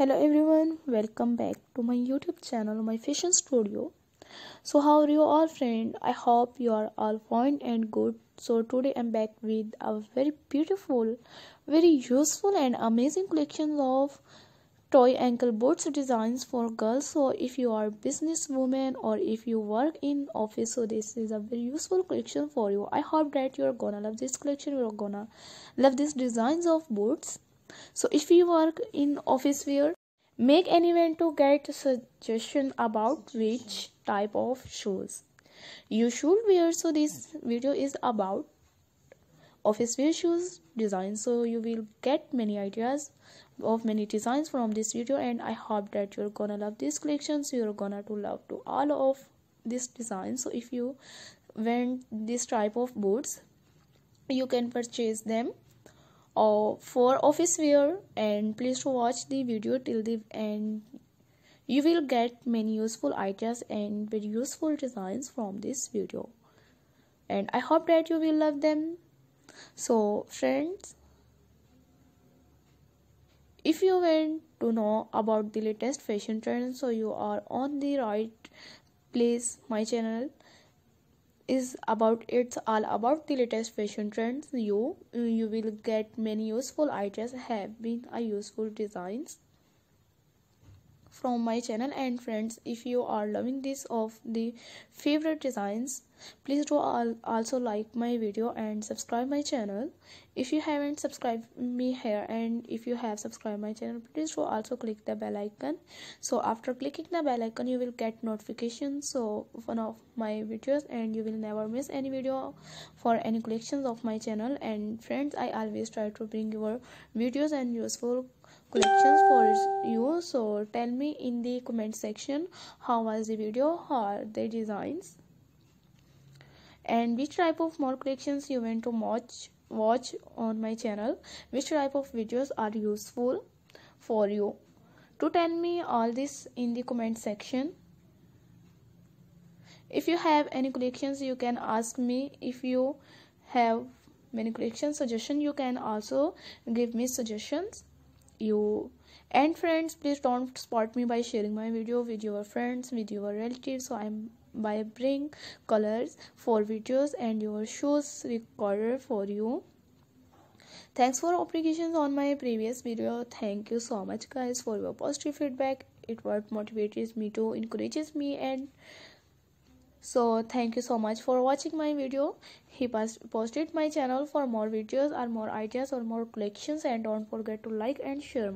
hello everyone welcome back to my youtube channel my fashion studio so how are you all friend i hope you are all fine and good so today i'm back with a very beautiful very useful and amazing collection of toy ankle boots designs for girls so if you are businesswoman or if you work in office so this is a very useful collection for you i hope that you're gonna love this collection you're gonna love these designs of boots so if you work in office wear make an event to get suggestion about which type of shoes you should wear so this video is about office wear shoes design so you will get many ideas of many designs from this video and i hope that you're gonna love these collections you're gonna to love to all of this design so if you want this type of boots you can purchase them or for office wear and please to watch the video till the end you will get many useful ideas and very useful designs from this video and i hope that you will love them so friends if you want to know about the latest fashion trends so you are on the right place my channel is about it's all about the latest fashion trends you you will get many useful ideas having a uh, useful designs from my channel and friends if you are loving this of the favorite designs please do also like my video and subscribe my channel if you haven't subscribed me here and if you have subscribed my channel please do also click the bell icon so after clicking the bell icon you will get notifications so one of my videos and you will never miss any video for any collections of my channel and friends i always try to bring your videos and useful collections for you so tell me in the comment section how was the video how are the designs and which type of more collections you want to watch watch on my channel which type of videos are useful for you to tell me all this in the comment section if you have any collections you can ask me if you have many collection suggestion you can also give me suggestions you and friends please don't support me by sharing my video with your friends with your relatives so i'm by bring colors for videos and your shoes recorder for you thanks for applications on my previous video thank you so much guys for your positive feedback it what motivates me to encourages me and so thank you so much for watching my video he posted my channel for more videos or more ideas or more collections and don't forget to like and share